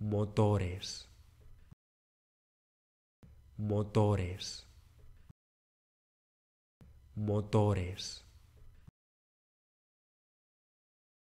motores, motores, motores.